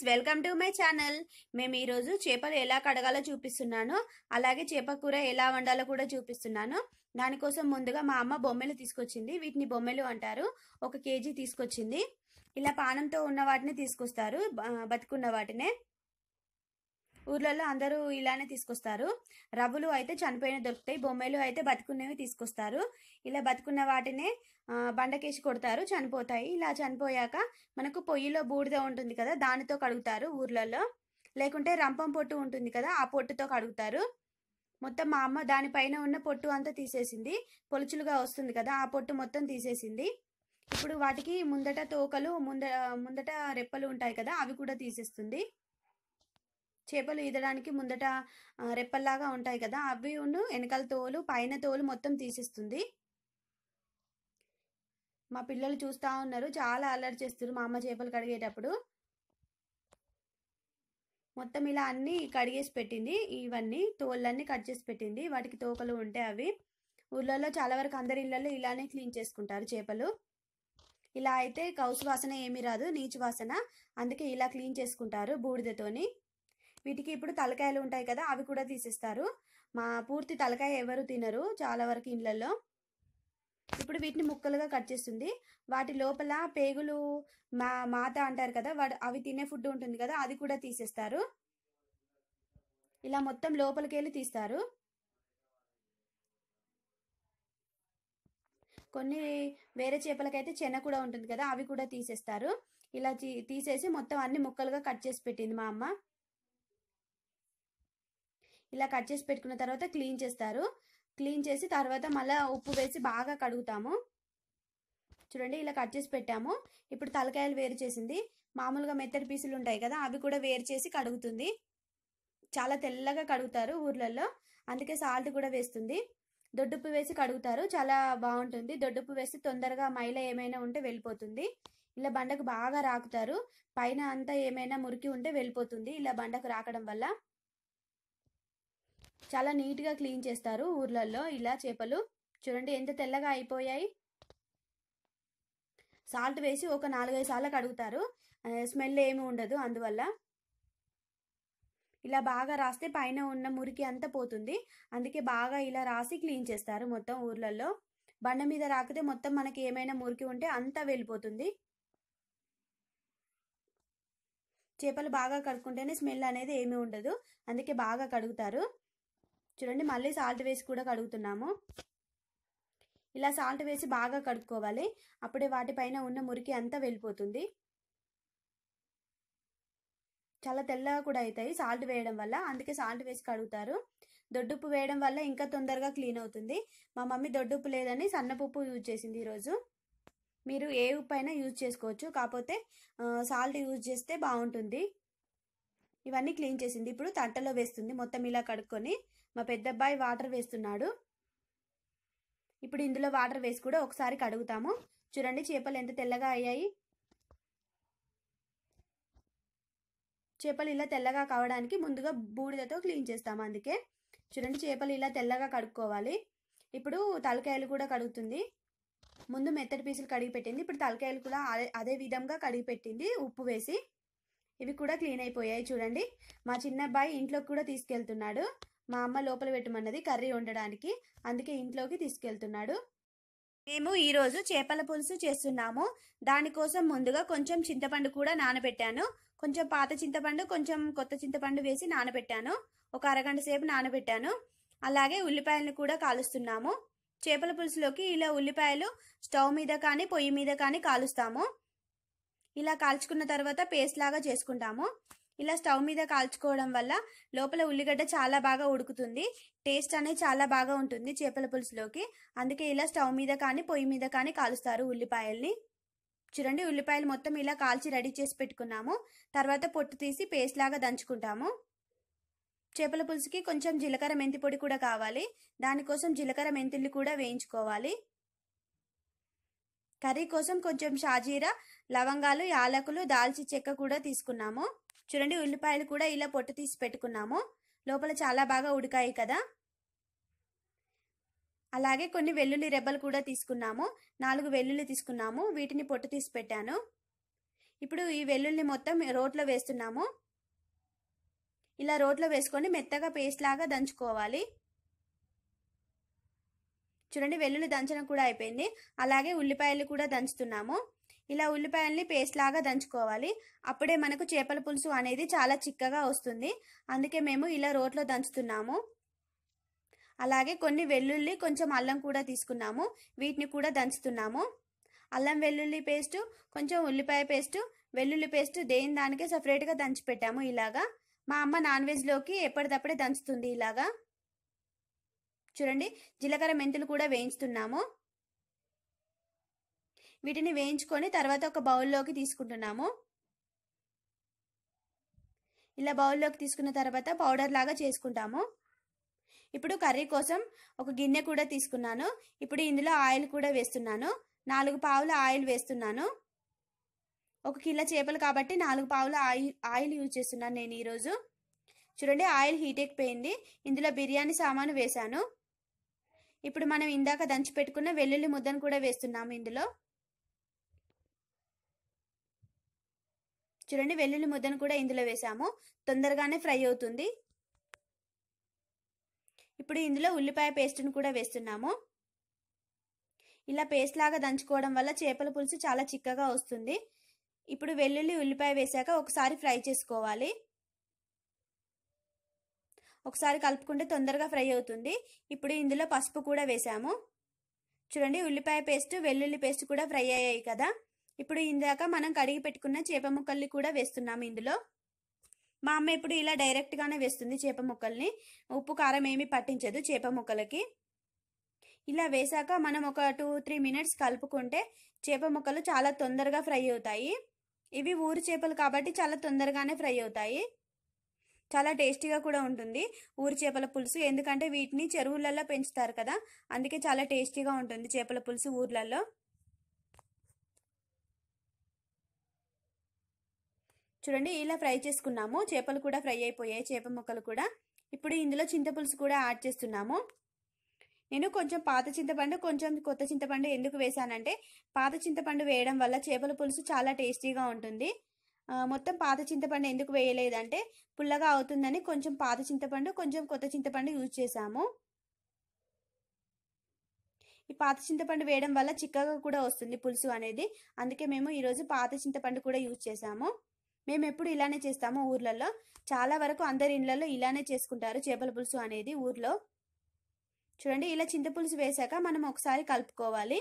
friends welcome to my channel మేము ఈరోజు చేపలు ఎలా కడగాలో చూపిస్తున్నాను అలాగే చేప కూర ఎలా వండాలో కూడా చూపిస్తున్నాను దానికోసం ముందుగా మా అమ్మ బొమ్మలు తీసుకొచ్చింది వీటిని బొమ్మలు అంటారు ఒక కేజీ తీసుకొచ్చింది ఇలా పానంతో ఉన్న వాటిని తీసుకొస్తారు బతుకున్న వాటినే ఊర్లలో అందరూ ఇలానే తీసుకొస్తారు రవ్వులు అయితే చనిపోయిన దొరుకుతాయి బొమ్మలు అయితే బతుకున్నవి తీసుకొస్తారు ఇలా బతుకున్న వాటినే బండకేసి కొడతారు చనిపోతాయి ఇలా చనిపోయాక మనకు పొయ్యిలో బూడిద ఉంటుంది కదా దానితో కడుగుతారు ఊర్లలో లేకుంటే రంపం పొట్టు ఉంటుంది కదా ఆ పొట్టుతో కడుగుతారు మొత్తం మా అమ్మ దానిపైన ఉన్న పొట్టు అంతా తీసేసింది పొలుచులుగా వస్తుంది కదా ఆ పొట్టు మొత్తం తీసేసింది ఇప్పుడు వాటికి ముందట తోకలు ముంద ముందట రెప్పలు ఉంటాయి కదా అవి కూడా తీసేస్తుంది చేపలు ఈదడానికి ముందట రెప్పల్లాగా ఉంటాయి కదా అవి ఉండు వెనకాల తోలు పైన తోలు మొత్తం తీసిస్తుంది మా పిల్లలు చూస్తూ ఉన్నారు చాలా అల్లరి చేస్తున్నారు మా అమ్మ చేపలు కడిగేటప్పుడు మొత్తం ఇలా అన్నీ కడిగేసి పెట్టింది ఇవన్నీ తోళ్ళన్నీ కట్ చేసి పెట్టింది వాటికి తోకలు ఉంటే అవి ఊర్లలో చాలా వరకు అందరి ఇళ్ళల్లో ఇలానే క్లీన్ చేసుకుంటారు చేపలు ఇలా అయితే కౌసు వాసన ఏమీ రాదు నీచు వాసన అందుకే ఇలా క్లీన్ చేసుకుంటారు బూడిదతోని వీటికి ఇప్పుడు తలకాయలు ఉంటాయి కదా అవి కూడా తీసిస్తారు మా పూర్తి తలకాయ ఎవరు తినరు చాలా వరకు ఇండ్లలో ఇప్పుడు వీటిని ముక్కలుగా కట్ చేస్తుంది వాటి లోపల పేగులు మా మాత అంటారు కదా వాడు అవి తినే ఫుడ్ ఉంటుంది కదా అది కూడా తీసేస్తారు ఇలా మొత్తం లోపలికి వెళ్ళి తీస్తారు కొన్ని వేరే చేపలకైతే చెన్న కూడా ఉంటుంది కదా అవి కూడా తీసేస్తారు ఇలా తీసేసి మొత్తం అన్ని ముక్కలుగా కట్ చేసి పెట్టింది మా అమ్మ ఇలా కట్ చేసి పెట్టుకున్న తర్వాత క్లీన్ చేస్తారు క్లీన్ చేసి తర్వాత మళ్ళీ ఉప్పు వేసి బాగా కడుగుతాము చూడండి ఇలా కట్ చేసి పెట్టాము ఇప్పుడు తలకాయలు వేరు చేసింది మామూలుగా మెత్తడి పీసులు ఉంటాయి కదా అవి కూడా వేరు చేసి కడుగుతుంది చాలా తెల్లగా కడుగుతారు ఊర్లలో అందుకే సాల్ట్ కూడా వేస్తుంది దొడ్డుప్పు వేసి కడుగుతారు చాలా బాగుంటుంది దొడ్డుప్పు వేసి తొందరగా మైల ఏమైనా ఉంటే వెళ్ళిపోతుంది ఇలా బండకు బాగా రాకుతారు పైన అంతా ఏమైనా మురికి ఉంటే వెళ్ళిపోతుంది ఇలా బండకు రాకడం వల్ల చాలా నీట్గా క్లీన్ చేస్తారు ఊర్లలో ఇలా చేపలు చూడండి ఎంత తెల్లగా అయిపోయాయి సాల్ట్ వేసి ఒక నాలుగైదు సార్లు కడుగుతారు స్మెల్ ఏమి ఉండదు అందువల్ల ఇలా బాగా రాస్తే పైన ఉన్న మురికి అంతా పోతుంది అందుకే బాగా ఇలా రాసి క్లీన్ చేస్తారు మొత్తం ఊర్లలో బండ మీద రాకితే మొత్తం మనకి ఏమైనా మురికి ఉంటే అంతా వెళ్ళిపోతుంది చేపలు బాగా కడుక్కుంటేనే స్మెల్ అనేది ఏమీ ఉండదు అందుకే బాగా కడుగుతారు చూడండి మళ్ళీ సాల్ట్ వేసి కూడా కడుగుతున్నాము ఇలా సాల్ట్ వేసి బాగా కడుక్కోవాలి అప్పుడే వాటిపైన ఉన్న మురికి అంతా వెళ్ళిపోతుంది చాలా తెల్లగా కూడా అవుతాయి సాల్ట్ వేయడం వల్ల అందుకే సాల్ట్ వేసి కడుగుతారు దొడ్డుప్పు వేయడం వల్ల ఇంకా తొందరగా క్లీన్ అవుతుంది మా మమ్మీ దొడ్డుప్పు లేదని సన్నపప్పు యూజ్ చేసింది ఈరోజు మీరు ఏ ఉప్పు అయినా యూజ్ చేసుకోవచ్చు కాకపోతే సాల్ట్ యూజ్ చేస్తే బాగుంటుంది ఇవన్నీ క్లీన్ చేసింది ఇప్పుడు తట్టలో వేస్తుంది మొత్తం ఇలా కడుక్కొని మా పెద్దబ్బాయి వాటర్ వేస్తున్నాడు ఇప్పుడు ఇందులో వాటర్ వేసి కూడా ఒకసారి కడుగుతాము చూడండి చేపలు ఎంత తెల్లగా అయ్యాయి చేపలు ఇలా తెల్లగా కావడానికి ముందుగా బూడిదతో క్లీన్ చేస్తాము అందుకే చూడండి చేపలు ఇలా తెల్లగా కడుక్కోవాలి ఇప్పుడు తలకాయలు కూడా కడుగుతుంది ముందు మెత్తటి పీసులు కడిగి పెట్టింది ఇప్పుడు తలకాయలు కూడా అదే విధంగా కడిగి పెట్టింది ఉప్పు వేసి ఇవి కూడా క్లీన్ అయిపోయాయి చూడండి మా చిన్న అబ్బాయి ఇంట్లోకి కూడా తీసుకెళ్తున్నాడు మా అమ్మ లోపల పెట్టమన్నది కర్రీ వండడానికి అందుకే ఇంట్లోకి తీసుకెళ్తున్నాడు మేము ఈరోజు చేపల పులుసు చేస్తున్నాము దానికోసం ముందుగా కొంచెం చింతపండు కూడా నానబెట్టాను కొంచెం పాత చింతపండు కొంచెం కొత్త చింతపండు వేసి నానబెట్టాను ఒక అరగంట సేపు నానబెట్టాను అలాగే ఉల్లిపాయలను కూడా కాలుస్తున్నాము చేపల పులుసులోకి ఇలా ఉల్లిపాయలు స్టవ్ మీద కానీ పొయ్యి మీద కానీ కాలుస్తాము ఇలా కాల్చుకున్న తర్వాత పేస్ట్ లాగా చేసుకుంటాము ఇలా స్టవ్ మీద కాల్చుకోవడం వల్ల లోపల ఉల్లిగడ్డ చాలా బాగా ఉడుకుతుంది టేస్ట్ అనేది చాలా బాగా ఉంటుంది చేపల పులుసులోకి అందుకే ఇలా స్టవ్ మీద కానీ పొయ్యి మీద కానీ కాలుస్తారు ఉల్లిపాయల్ని చూడండి ఉల్లిపాయలు మొత్తం ఇలా కాల్చి రెడీ చేసి పెట్టుకున్నాము తర్వాత పొట్టు తీసి పేస్ట్ లాగా దంచుకుంటాము చేపల పులుసుకి కొంచెం జీలకర్ర మెంతి పొడి కూడా కావాలి దానికోసం జీలకర్ర మెంతుల్ని కూడా వేయించుకోవాలి కర్రీ కోసం కొంచెం షాజీరా లవంగాలు యాలకులు దాల్చి చెక్క కూడా తీసుకున్నాము చూడండి ఉల్లిపాయలు కూడా ఇలా పొట్టు తీసి పెట్టుకున్నాము లోపల చాలా బాగా ఉడికాయి కదా అలాగే కొన్ని వెల్లుల్లి రెబ్బలు కూడా తీసుకున్నాము నాలుగు వెల్లుల్లి తీసుకున్నాము వీటిని పొట్టు తీసి పెట్టాను ఇప్పుడు ఈ వెల్లుల్లి మొత్తం రోట్లో వేస్తున్నాము ఇలా రోట్లో వేసుకొని మెత్తగా పేస్ట్ లాగా దంచుకోవాలి చూడండి వెల్లుల్లి దంచడం కూడా అయిపోయింది అలాగే ఉల్లిపాయలు కూడా దంచుతున్నాము ఇలా ఉల్లిపాయల్ని పేస్ట్ లాగా దంచుకోవాలి అప్పుడే మనకు చేపల పులుసు అనేది చాలా చిక్కగా వస్తుంది అందుకే మేము ఇలా రోట్లో దంచుతున్నాము అలాగే కొన్ని వెల్లుల్లి కొంచెం అల్లం కూడా తీసుకున్నాము వీటిని కూడా దంచుతున్నాము అల్లం వెల్లుల్లి పేస్ట్ కొంచెం ఉల్లిపాయ పేస్టు వెల్లుల్లి పేస్ట్ దేని దానికే సపరేట్గా దంచిపెట్టాము ఇలాగా మా అమ్మ నాన్ వెజ్లోకి ఎప్పటిదప్పుడే దంచుతుంది ఇలాగా చూడండి జీలకర్ర మెంతులు కూడా వేయించుతున్నాము వీటిని వేయించుకొని తర్వాత ఒక బౌల్లోకి తీసుకుంటున్నాము ఇలా బౌల్లోకి తీసుకున్న తర్వాత పౌడర్ లాగా చేసుకుంటాము ఇప్పుడు కర్రీ కోసం ఒక గిన్నె కూడా తీసుకున్నాను ఇప్పుడు ఇందులో ఆయిల్ కూడా వేస్తున్నాను నాలుగు పావుల ఆయిల్ వేస్తున్నాను ఒక కిలో చేపలు కాబట్టి నాలుగు పావుల ఆయిల్ ఆయిల్ యూజ్ చేస్తున్నాను నేను ఈరోజు చూడండి ఆయిల్ హీట్ ఎక్కిపోయింది ఇందులో బిర్యానీ సామాను వేశాను ఇప్పుడు మనం ఇందాక దంచిపెట్టుకున్న వెల్లుల్లి ముద్దను కూడా వేస్తున్నాము ఇందులో చూడండి వెల్లుల్లి ముద్దను కూడా ఇందులో వేసాము తొందరగానే ఫ్రై అవుతుంది ఇప్పుడు ఇందులో ఉల్లిపాయ పేస్ట్ను కూడా వేస్తున్నాము ఇలా పేస్ట్ లాగా దంచుకోవడం వల్ల చేపల పులుసు చాలా చిక్కగా వస్తుంది ఇప్పుడు వెల్లుల్లి ఉల్లిపాయ వేశాక ఒకసారి ఫ్రై చేసుకోవాలి ఒకసారి కలుపుకుంటే తొందరగా ఫ్రై అవుతుంది ఇప్పుడు ఇందులో పసుపు కూడా వేసాము చూడండి ఉల్లిపాయ పేస్ట్ వెల్లుల్లి పేస్ట్ కూడా ఫ్రై అయ్యాయి కదా ఇప్పుడు ఇందాక మనం కడిగి పెట్టుకున్న చేప ముక్కల్ని కూడా వేస్తున్నాము ఇందులో మా అమ్మ ఇప్పుడు ఇలా డైరెక్ట్గానే వేస్తుంది చేప ముక్కల్ని ఉప్పు కారం ఏమీ పట్టించదు చేప ముక్కలకి ఇలా వేసాక మనం ఒక టూ త్రీ మినిట్స్ కలుపుకుంటే చేప ముక్కలు చాలా తొందరగా ఫ్రై అవుతాయి ఇవి ఊరు చేపలు కాబట్టి చాలా తొందరగానే ఫ్రై అవుతాయి చాలా టేస్టీగా కూడా ఉంటుంది ఊరి చేపల పులుసు ఎందుకంటే వీటిని చెరువులలో పెంచుతారు కదా అందుకే చాలా టేస్టీగా ఉంటుంది చేపల పులుసు ఊర్లలో చూడండి ఇలా ఫ్రై చేసుకున్నాము చేపలు కూడా ఫ్రై అయిపోయాయి చేప ముక్కలు కూడా ఇప్పుడు ఇందులో చింతపులుసు కూడా యాడ్ చేస్తున్నాము నేను కొంచెం పాత చింతపండు కొంచెం కొత్త చింతపండు ఎందుకు వేశానంటే పాత చింతపండు వేయడం వల్ల చేపల పులుసు చాలా టేస్టీగా ఉంటుంది మొత్తం పాత చింతపండు ఎందుకు వేయలేదంటే పుల్లగా అవుతుందని కొంచెం పాత చింతపండు కొంచెం కొత్త చింతపండు యూజ్ చేసాము ఈ పాత చింతపండు వేయడం వల్ల చిక్కగా కూడా వస్తుంది పులుసు అనేది అందుకే మేము ఈరోజు పాత చింతపండు కూడా యూజ్ చేసాము మేము ఎప్పుడు ఇలానే చేస్తాము ఊర్లలో చాలా వరకు అందరి ఇళ్లలో ఇలానే చేసుకుంటారు చేపల పులుసు అనేది ఊర్లో చూడండి ఇలా చింతపులుసు వేశాక మనం ఒకసారి కలుపుకోవాలి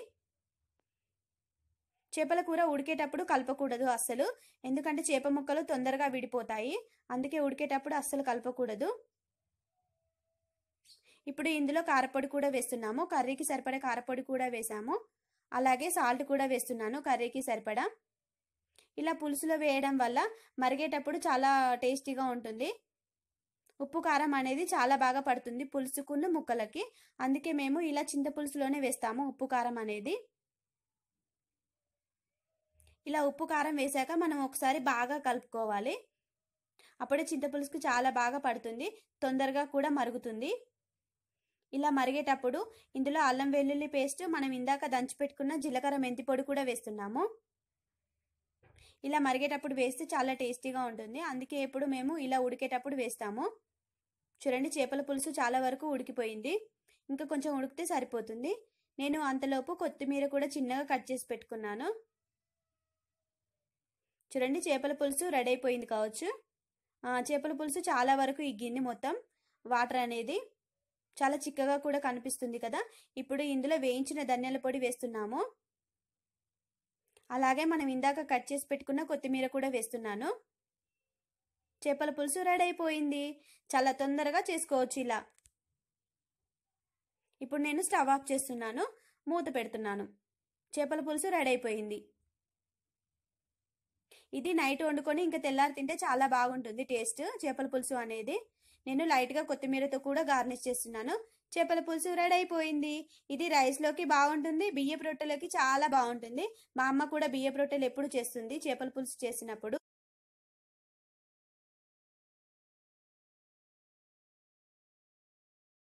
చేపల కూర ఉడికేటప్పుడు కలపకూడదు అస్సలు ఎందుకంటే చేప ముక్కలు తొందరగా విడిపోతాయి అందుకే ఉడికేటప్పుడు అస్సలు కలపకూడదు ఇప్పుడు ఇందులో కారపొడి కూడా వేస్తున్నాము కర్రీకి సరిపడే కారపొడి కూడా వేసాము అలాగే సాల్ట్ కూడా వేస్తున్నాను కర్రీకి సరిపడా ఇలా పులుసులో వేయడం వల్ల మరిగేటప్పుడు చాలా టేస్టీగా ఉంటుంది ఉప్పు కారం అనేది చాలా బాగా పడుతుంది పులుసుకున్న ముక్కలకి అందుకే మేము ఇలా చింతపులుసులోనే వేస్తాము ఉప్పు కారం అనేది ఇలా ఉప్పు కారం వేసాక మనం ఒకసారి బాగా కలుపుకోవాలి అప్పుడే చింతపులుసుకు చాలా బాగా పడుతుంది తొందరగా కూడా మరుగుతుంది ఇలా మరిగేటప్పుడు ఇందులో అల్లం వెల్లుల్లి పేస్ట్ మనం ఇందాక దంచిపెట్టుకున్న జీలకర్ర మెంతి పొడి కూడా వేస్తున్నాము ఇలా మరిగేటప్పుడు వేస్తే చాలా టేస్టీగా ఉంటుంది అందుకే ఎప్పుడు మేము ఇలా ఉడికేటప్పుడు వేస్తాము చూడండి చేపల పులుసు చాలా వరకు ఉడికిపోయింది ఇంకా కొంచెం ఉడికితే సరిపోతుంది నేను అంతలోపు కొత్తిమీర కూడా చిన్నగా కట్ చేసి పెట్టుకున్నాను చూడండి చేపల పులుసు రెడీ అయిపోయింది కావచ్చు చేపల పులుసు చాలా వరకు ఈ గిన్నె మొత్తం వాటర్ అనేది చాలా చిక్కగా కూడా కనిపిస్తుంది కదా ఇప్పుడు ఇందులో వేయించిన ధనియాల పొడి వేస్తున్నాము అలాగే మనం ఇందాక కట్ చేసి పెట్టుకున్న కొత్తిమీర కూడా వేస్తున్నాను చేపల పులుసు రెడీ అయిపోయింది చాలా తొందరగా చేసుకోవచ్చు ఇలా ఇప్పుడు నేను స్టవ్ ఆఫ్ చేస్తున్నాను మూత పెడుతున్నాను చేపల పులుసు రెడీ అయిపోయింది ఇది నైట్ వండుకొని ఇంకా తెల్లారి తింటే చాలా బాగుంటుంది టేస్ట్ చేపల పులుసు అనేది నేను లైట్గా కొత్తిమీరతో కూడా గార్నిష్ చేస్తున్నాను చేపల పులుసు రెడీ అయిపోయింది ఇది రైస్లోకి బాగుంటుంది బియ్యపు రొట్టెలోకి చాలా బాగుంటుంది మా అమ్మ కూడా బియ్యపు రొట్టెలు ఎప్పుడు చేస్తుంది చేపల పులుసు చేసినప్పుడు